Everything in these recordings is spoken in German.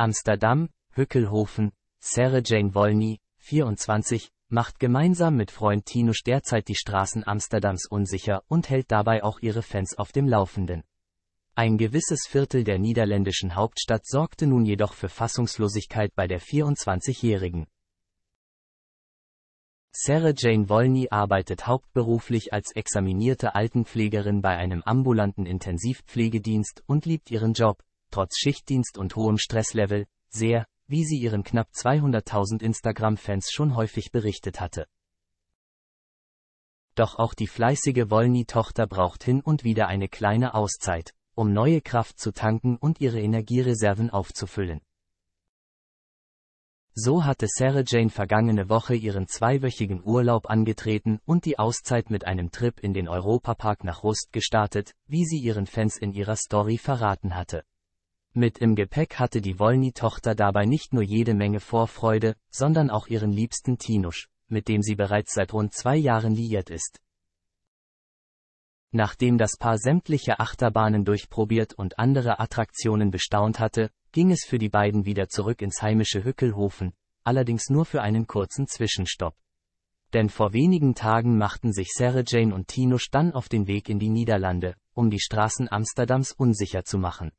Amsterdam, Hückelhofen, Sarah Jane Wolny, 24, macht gemeinsam mit Freund Tinusch derzeit die Straßen Amsterdams unsicher und hält dabei auch ihre Fans auf dem Laufenden. Ein gewisses Viertel der niederländischen Hauptstadt sorgte nun jedoch für Fassungslosigkeit bei der 24-Jährigen. Sarah Jane Wolny arbeitet hauptberuflich als examinierte Altenpflegerin bei einem ambulanten Intensivpflegedienst und liebt ihren Job, trotz Schichtdienst und hohem Stresslevel, sehr, wie sie ihren knapp 200.000 Instagram-Fans schon häufig berichtet hatte. Doch auch die fleißige Wollny-Tochter braucht hin und wieder eine kleine Auszeit, um neue Kraft zu tanken und ihre Energiereserven aufzufüllen. So hatte Sarah Jane vergangene Woche ihren zweiwöchigen Urlaub angetreten und die Auszeit mit einem Trip in den Europapark nach Rust gestartet, wie sie ihren Fans in ihrer Story verraten hatte. Mit im Gepäck hatte die Wolny-Tochter dabei nicht nur jede Menge Vorfreude, sondern auch ihren liebsten Tinusch, mit dem sie bereits seit rund zwei Jahren liiert ist. Nachdem das Paar sämtliche Achterbahnen durchprobiert und andere Attraktionen bestaunt hatte, ging es für die beiden wieder zurück ins heimische Hückelhofen, allerdings nur für einen kurzen Zwischenstopp. Denn vor wenigen Tagen machten sich Sarah Jane und Tinusch dann auf den Weg in die Niederlande, um die Straßen Amsterdams unsicher zu machen.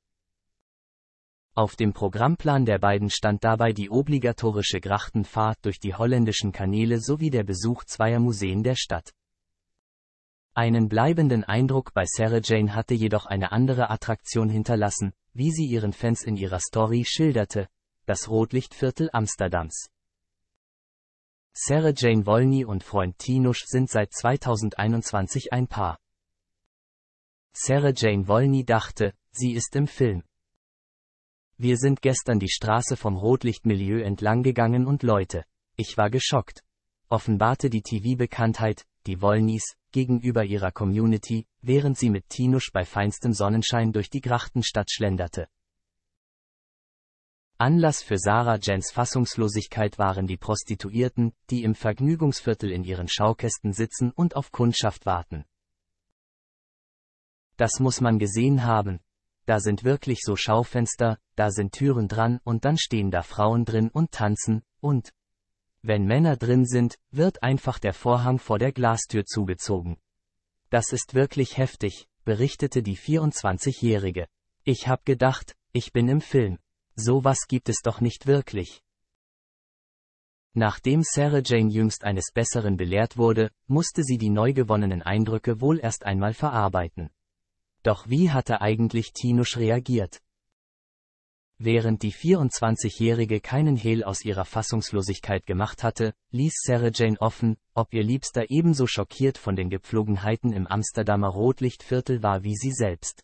Auf dem Programmplan der beiden stand dabei die obligatorische Grachtenfahrt durch die holländischen Kanäle sowie der Besuch zweier Museen der Stadt. Einen bleibenden Eindruck bei Sarah Jane hatte jedoch eine andere Attraktion hinterlassen, wie sie ihren Fans in ihrer Story schilderte, das Rotlichtviertel Amsterdams. Sarah Jane Wolny und Freund Tinusch sind seit 2021 ein Paar. Sarah Jane Wolny dachte, sie ist im Film. Wir sind gestern die Straße vom Rotlichtmilieu entlang gegangen und Leute, ich war geschockt. Offenbarte die TV-Bekanntheit, die Wollnies, gegenüber ihrer Community, während sie mit Tinusch bei feinstem Sonnenschein durch die Grachtenstadt schlenderte. Anlass für Sarah Jens Fassungslosigkeit waren die Prostituierten, die im Vergnügungsviertel in ihren Schaukästen sitzen und auf Kundschaft warten. Das muss man gesehen haben, da sind wirklich so Schaufenster, da sind Türen dran und dann stehen da Frauen drin und tanzen, und wenn Männer drin sind, wird einfach der Vorhang vor der Glastür zugezogen. Das ist wirklich heftig, berichtete die 24-Jährige. Ich hab gedacht, ich bin im Film. Sowas gibt es doch nicht wirklich. Nachdem Sarah Jane jüngst eines Besseren belehrt wurde, musste sie die neu gewonnenen Eindrücke wohl erst einmal verarbeiten. Doch wie hatte eigentlich Tinusch reagiert? Während die 24-Jährige keinen Hehl aus ihrer Fassungslosigkeit gemacht hatte, ließ Sarah Jane offen, ob ihr Liebster ebenso schockiert von den Gepflogenheiten im Amsterdamer Rotlichtviertel war wie sie selbst.